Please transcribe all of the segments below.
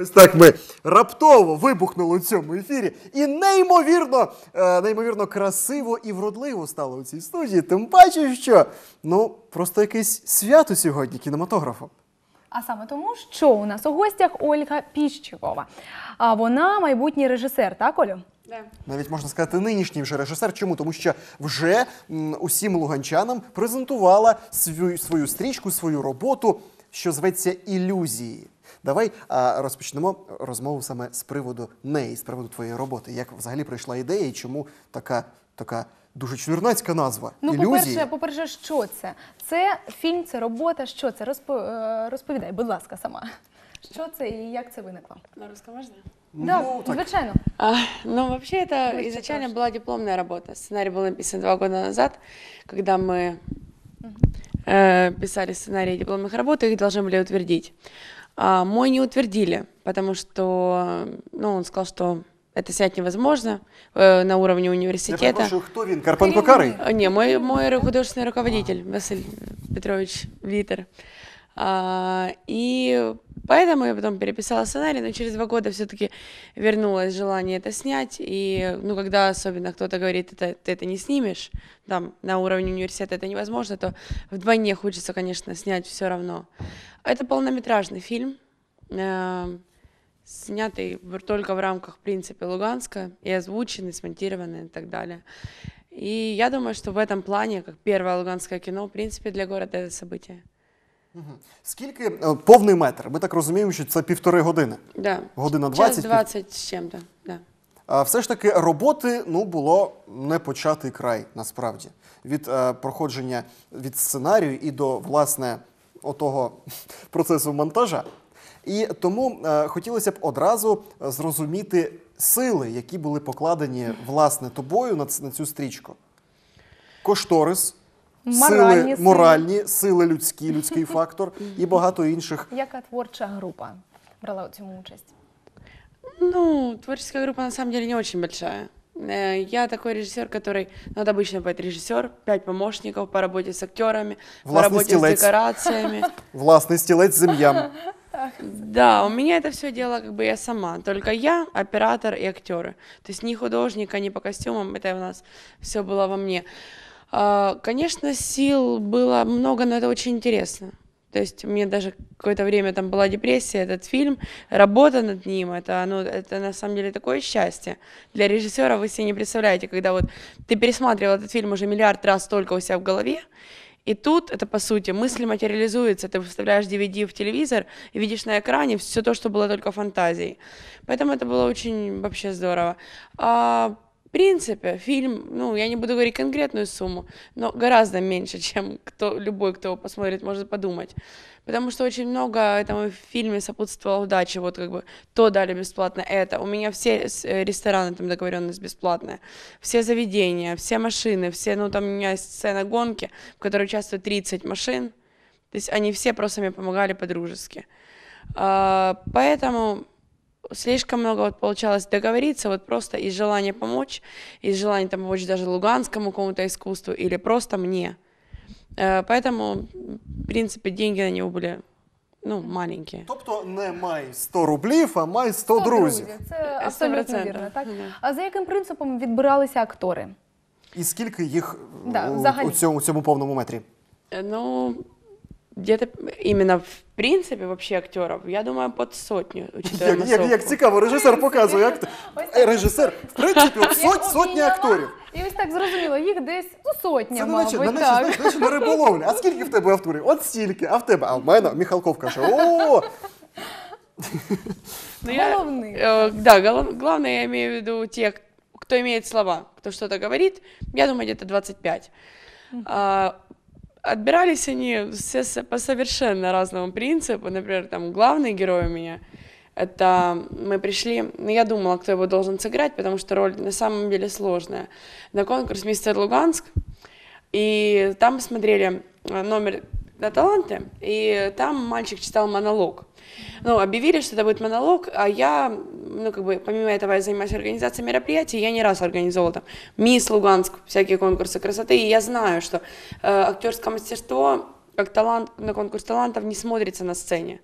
Ось так ми раптово вибухнули у цьому ефірі, і неймовірно, е, неймовірно красиво і вродливо стало у цій студії. Тим паче, що ну просто якесь свято сьогодні кінематографу. А саме тому, що у нас у гостях Ольга Піщикова. А вона майбутній режисер, так, Олю? Yeah. Навіть можна сказати, нинішній вже режисер. Чому? Тому що вже м, усім луганчанам презентувала свою, свою стрічку, свою роботу, що зветься ілюзії. Давай а, розпочнемо розмову саме з приводу неї, з приводу твоєї роботи. Як взагалі прийшла ідея і чому така така дуже чвірнацька назва? Ну, ілюзії? по-перше, по-перше, що це? Це фільм, це робота. Що це? Розпо... Е, розповідай, будь ласка, сама. Що це і як це виникло? На русском ну, Да, так. звичайно. А, ну, взагалі, це Пусть изначально тоже. была дипломная работа. Сценарий был написан два года назад, коли ми угу. э, писали сценарии дипломних работ, и их були утвердити. А, мой не утвердили, потому что ну, он сказал, что это снять невозможно э, на уровне университета. Я кто він? Карпенко Карий? Э, не, мой, мой художественный руководитель, Василий Петрович Витер. А, и Поэтому я потом переписала сценарий, но через два года все-таки вернулось желание это снять. И, ну, когда особенно кто-то говорит, это, ты это не снимешь, там, на уровне университета это невозможно, то вдвойне хочется, конечно, снять все равно. Это полнометражный фильм, э, снятый только в рамках, в принципе, Луганска, и озвученный, смонтированный и так далее. И я думаю, что в этом плане, как первое луганское кино, в принципе, для города это событие. Скільки е, повний метр? Ми так розуміємо, що це півтори години. Да. Година 20. Час 20 з чим, да. да. А все ж таки роботи ну було не початий край насправді від е, проходження від сценарію і до власне отого процесу монтажа. І тому е, хотілося б одразу е, зрозуміти сили, які були покладені власне тобою на, на цю стрічку. Кошторис, моральні сили, сили. моральні, сили людські, людський фактор і багато інших. Яка творча група брала у цьому участь? Ну, творческая группа на самом деле не очень большая. Е, я такой режиссер, который, ну, обычно бывает режиссер, пять помощников по работе с актерами, Властный по работе стилец. с декорациями. Властный стилец землям. Да, у меня это все дело как бы я сама. Только я, оператор и актеры. То есть ни художника, ни по костюмам, это у нас все было во мне. А, конечно, сил было много, но это очень интересно. То есть мне даже какое-то время там была депрессия, этот фильм, работа над ним, это, ну, это на самом деле такое счастье. Для режиссера вы себе не представляете, когда вот ты пересматривал этот фильм уже миллиард раз только у себя в голове, и тут это, по сути, мысль материализуется. Ты вставляешь DVD в телевизор и видишь на экране все то, что было только фантазией. Поэтому это было очень вообще здорово. А принципе, фильм, ну, я не буду говорить конкретную сумму, но гораздо меньше, чем кто, любой, кто его посмотрит, может подумать. Потому что очень много этому фильме сопутствовала удачи, вот как бы то дали бесплатно, это. У меня все э, рестораны там договоренность бесплатная, все заведения, все машины, все, ну, там у меня есть сцена гонки, в которой участвует 30 машин, то есть они все просто мне помогали по-дружески. А, поэтому слишком много вот получалось договориться вот просто из желания помочь, из желания там помочь даже луганскому какому-то искусству или просто мне. Э, поэтому, в принципе, деньги на него были ну, маленькі. Тобто не май 100 рублів, а май 100, 100 друзів. друзів. Це абсолютно 100%. вірно, так? А за яким принципом відбиралися актори? І скільки їх да, у, у, цьому, у цьому повному метрі? Ну, где-то именно в принципе вообще актеров, я думаю, под сотню. учитывая Як, я масовку. я цікаво, Режиссер показывает акт... Ось так. в принципі, от соть, сотня актеров. І ось так зрозуміло, їх десь ну, сотня, Це не наче, мабуть. не наче, так. знаєш, наче на риболовлі. А скільки в тебе авторів? От стільки, а в тебе. А в мене Міхалков каже: о, Но ну, я, Головных. э, да, голов- главное, я имею в виду тех, кто имеет слова, кто что-то говорит. Я думаю, где-то 25. А, отбирались они все по совершенно разному принципу. Например, там главный герой у меня это мы пришли, ну, я думала, кто его должен сыграть, потому что роль на самом деле сложная. На конкурс «Мистер Луганск», и там смотрели э, номер на таланты, и там мальчик читал монолог. Ну, объявили, что это будет монолог, а я, ну, как бы, помимо этого, я занимаюсь организацией мероприятий, я не раз организовывала там Мисс Луганск, всякие конкурсы красоты, и я знаю, что э, актерское мастерство, как талант, на конкурс талантов не смотрится на сцене.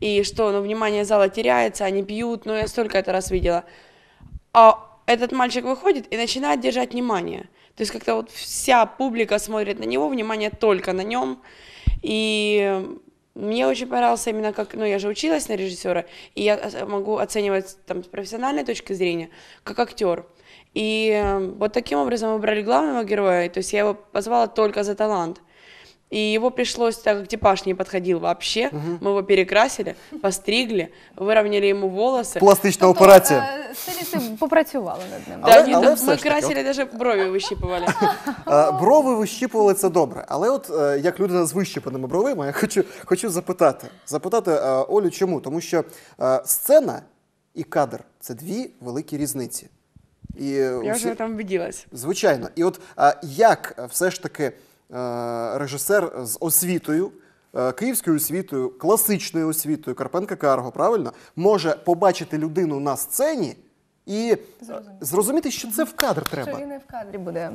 И что, ну, внимание зала теряется, они пьют, ну, я столько это раз видела. А этот мальчик выходит и начинает держать внимание. То есть как-то вот вся публика смотрит на него, внимание только на нем. И мне очень понравился именно как, ну, я же училась на режиссера, и я могу оценивать там с профессиональной точки зрения, как актер. И э, вот таким образом мы главного героя, то есть я его позвала только за талант. И его пришлось, так как типаж не подходил вообще, угу. мы его перекрасили, постригли, виравняли йому волоси. Пластична э, Тобто, операція. е, попрацювали над ним. Да, Але- ми красили, даже брови выщипывали. Брови вищіпували це добре, але от як э, людина з вищипаними бровима, я хочу, хочу запитати. Запитати э, Олю, чому? Тому що сцена і кадр це дві великі різниці. І Я е, вже там убедилась. Звичайно, і от як все ж таки Е, режисер з освітою. Е, київською освітою, класичною освітою Карпенка Карго, правильно, може побачити людину на сцені і е, Зрозумі. зрозуміти, що це в кадр треба. Що він не в кадрі буде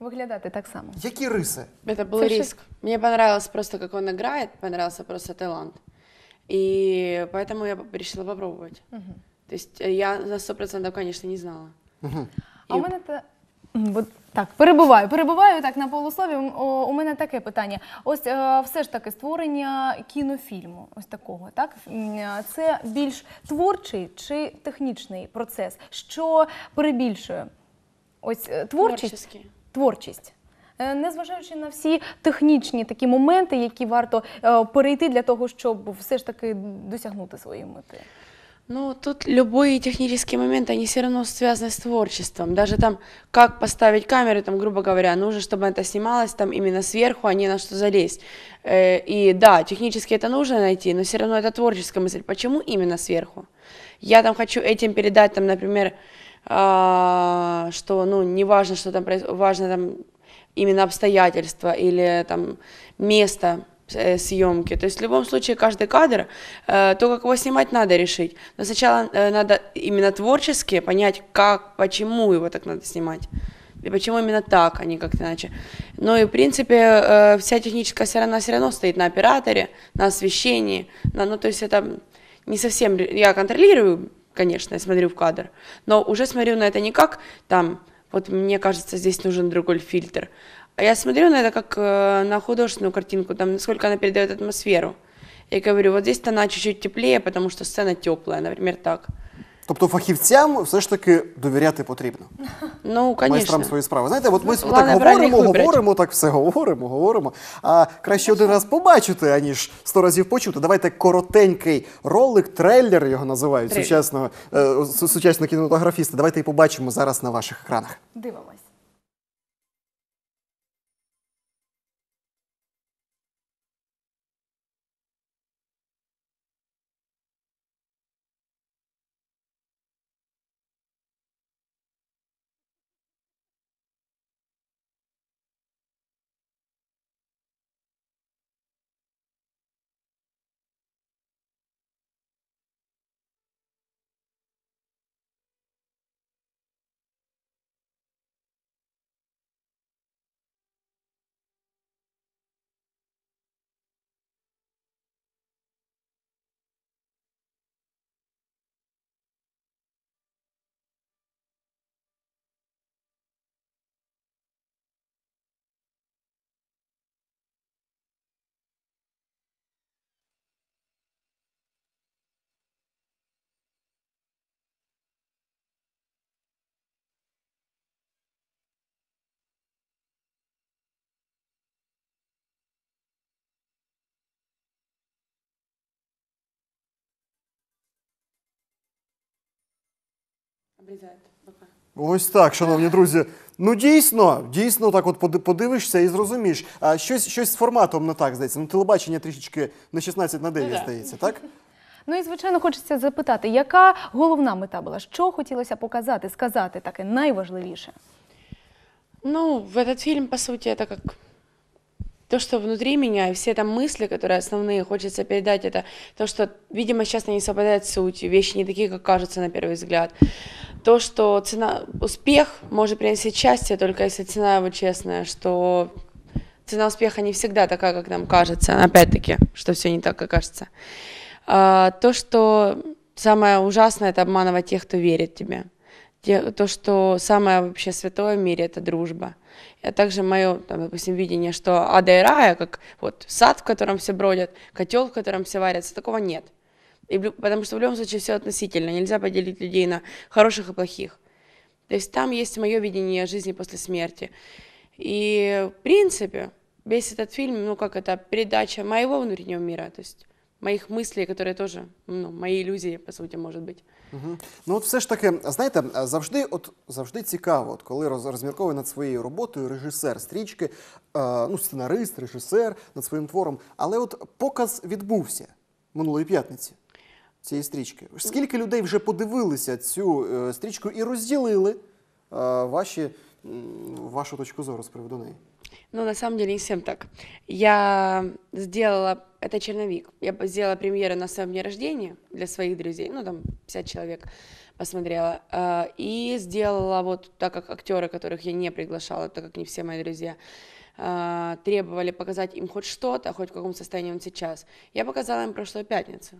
виглядати так само. Які риси? Это был Слушай. риск. Мне понравилось просто, як он грає, понравился просто талант. І поэтому я вирішила спробувати. Угу. То тобто, есть я на 100% конечно, не знала. Угу. А у мене это... Так, перебуваю, перебуваю так на полуслові. О, У мене таке питання. Ось е, все ж таки створення кінофільму, ось такого, так е, це більш творчий чи технічний процес, що перебільшує ось е, творчість Творческий. творчість. Е, Незважаючи на всі технічні такі моменти, які варто е, перейти для того, щоб все ж таки досягнути своєї мети. Ну, тут любые технические моменты, они все равно связаны с творчеством. Даже там, как поставить камеру, там, грубо говоря, нужно, чтобы это снималось там именно сверху, а не на что залезть. Э, и да, технически это нужно найти, но все равно это творческая мысль. Почему именно сверху? Я там хочу этим передать, там, например, а, что, ну, не важно, что там происходит, важно там именно обстоятельства или там место, Э, съемки. То есть в любом случае каждый кадр, э, то, как его снимать, надо решить. Но сначала э, надо именно творчески понять, как, почему его так надо снимать. И почему именно так, а не как-то иначе. Ну и, в принципе, вся техническая сторона все равно стоит на операторе, на освещении. На, ну, то есть это не совсем... Я контролирую, конечно, я смотрю в кадр, но уже смотрю на это не как там вот мне кажется, здесь нужен другой фильтр. Я смотрю на это как э, на художественную картинку, там, насколько она передает атмосферу. Я говорю, вот здесь она чуть-чуть теплее, потому что сцена теплая, например, так. Тобто фахівцям все ж таки довіряти потрібно. Ну, конечно. Майстрам свої справи. Знаєте, от ми Главное, так говоримо, говоримо, так все говоримо, говоримо. А краще один раз побачити, аніж сто разів почути. Давайте коротенький ролик, трейлер його називають сучасного е, сучасного кінематографіста. Давайте і побачимо зараз на ваших екранах. Дивимось. Обрізаєте бока. Ось так, шановні друзі. Ну дійсно, дійсно, так от подивишся і зрозумієш. А щось щось з форматом не так здається. Ну, телебачення трішечки на 16 на 9 ну здається, так? Ну і звичайно хочеться запитати, яка головна мета була? Що хотілося показати, сказати таке найважливіше? Ну, в этот фільм, по суті, это как то, что внутри меня, и все там мысли, которые основные хочется передать, это то, что, видимо, сейчас они совпадают с сутью, вещи не такие, как кажутся на первый взгляд. То, что цена, успех может принести счастье, только если цена его честная, что цена успеха не всегда такая, как нам кажется, опять-таки, что все не так, как кажется. А, то, что самое ужасное, это обманывать тех, кто верит тебе. Те, то, что самое вообще святое в мире, это дружба а также мое, там, допустим, видение, что ада и рая, как вот сад, в котором все бродят, котел, в котором все варятся, такого нет. И, потому что в любом случае все относительно, нельзя поделить людей на хороших и плохих. То есть там есть мое видение жизни после смерти. И в принципе, весь этот фильм, ну как это, передача моего внутреннего мира, то есть моих мыслей, которые тоже, ну, мои иллюзии, по сути, может быть. Угу. Ну, от все ж таки, знаєте, завжди, от завжди цікаво, от коли роз, розмірковує над своєю роботою режисер стрічки, е, ну, сценарист, режисер над своїм твором. Але от показ відбувся минулої п'ятниці цієї стрічки. Скільки людей вже подивилися цю е, стрічку і розділили е, ваші, вашу точку зору з приводу неї? Ну на самом деле не всем так. Я сделала, это черновик, я сделала премьеру на своем дне рождения для своих друзей, ну там 50 человек посмотрела, а, и сделала вот так как актеры, которых я не приглашала, так как не все мои друзья, а, требовали показать им хоть что-то, хоть в каком состоянии он сейчас. Я показала им прошлую пятницу.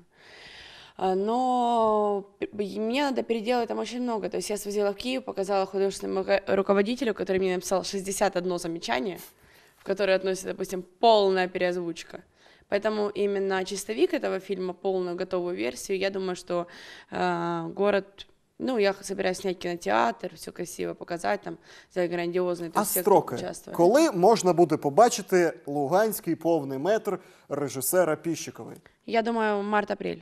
А, но мне надо переделать там очень много. То есть я свозила в Киев, показала художественному руководителю, который мне написал 61 замечание, в которое относится, допустим, полная переозвучка. Поэтому именно чистовик этого фильма, полную готовую версию, я думаю, что э, город ну, я собираюсь снять кинотеатр, все красиво показать там за грандіозний А строки, участвує. коли можна буде побачити луганский полный метр режиссера Пищиковой? Я думаю, март-апрель.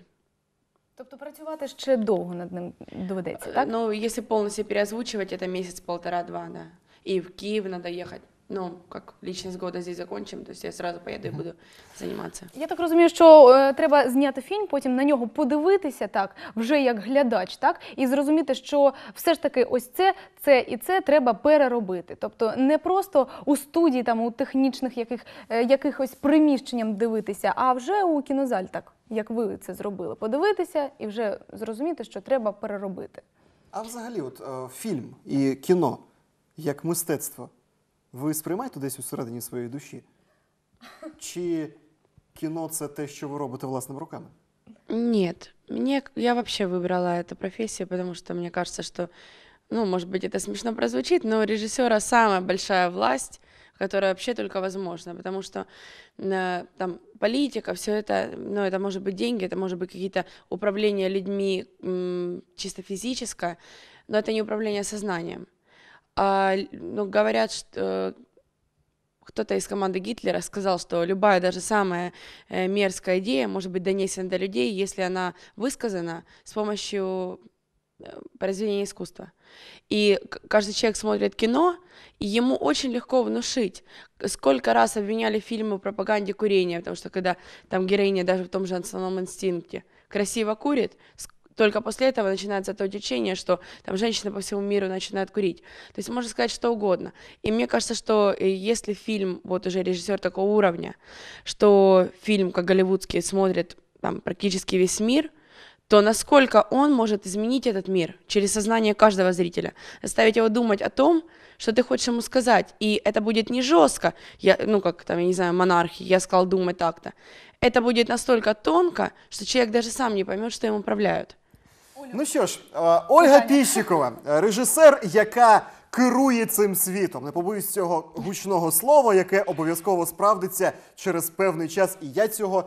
Тобто працювати ще довго над ним доведеться, э, так? Ну, если полностью переозвучивать, это месяц-полтора-два, да. И в Киев надо ехать. ну, як лічність года здесь закончим, то есть я сразу поеду и буду заниматься. Я так розумію, що е, треба зняти фільм, потім на нього подивитися так, вже як глядач, так і зрозуміти, що все ж таки ось це, це і це треба переробити. Тобто не просто у студії, там у технічних яких, е, якихось приміщенням дивитися, а вже у кінозаль, так як ви це зробили, подивитися і вже зрозуміти, що треба переробити. А взагалі, от е, фільм і кіно як мистецтво, Ви сприймаєте десь усередині своєї душі? Чи кино це те, що ви робите власними руками? Нет, мне я вообще выбрала эту профессию, потому что мне кажется, что, ну, может быть, это смешно прозвучит, но у режиссера самая большая власть, которая вообще только возможна, потому что э, там политика, все это, ну, это может быть деньги, это может быть какие-то управления людьми чисто физическое, но это не управление сознанием. А, ну, говорят, что э, кто-то из команды Гитлера сказал, что любая даже самая э, мерзкая идея может быть донесена до людей, если она высказана с помощью э, произведения искусства. И каждый человек смотрит кино, и ему очень легко внушить, сколько раз обвиняли фильмы в пропаганде курения, потому что когда там героиня даже в том же «Национальном инстинкте» красиво курит, только после этого начинается то течение, что там женщины по всему миру начинают курить. То есть можно сказать что угодно. И мне кажется, что э, если фильм, вот уже режиссер такого уровня, что фильм, как голливудский, смотрит там практически весь мир, то насколько он может изменить этот мир через сознание каждого зрителя, заставить его думать о том, что ты хочешь ему сказать, и это будет не жестко, я, ну как там, я не знаю, монархии, я сказал думать так-то, это будет настолько тонко, что человек даже сам не поймет, что им управляют. Ну що ж, е, Ольга Піщикова, е, режисер, яка керує цим світом. Не побоюсь цього гучного слова, яке обов'язково справдиться через певний час. І я цього е,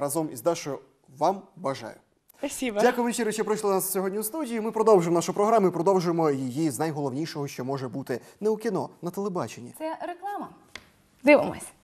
разом із Дашою вам бажаю. Спасибо. Дякую, щиро, що прийшли нас сьогодні у студії. Ми продовжимо нашу програму. і Продовжуємо її з найголовнішого, що може бути не у кіно, на телебаченні. Це реклама. Дивимось.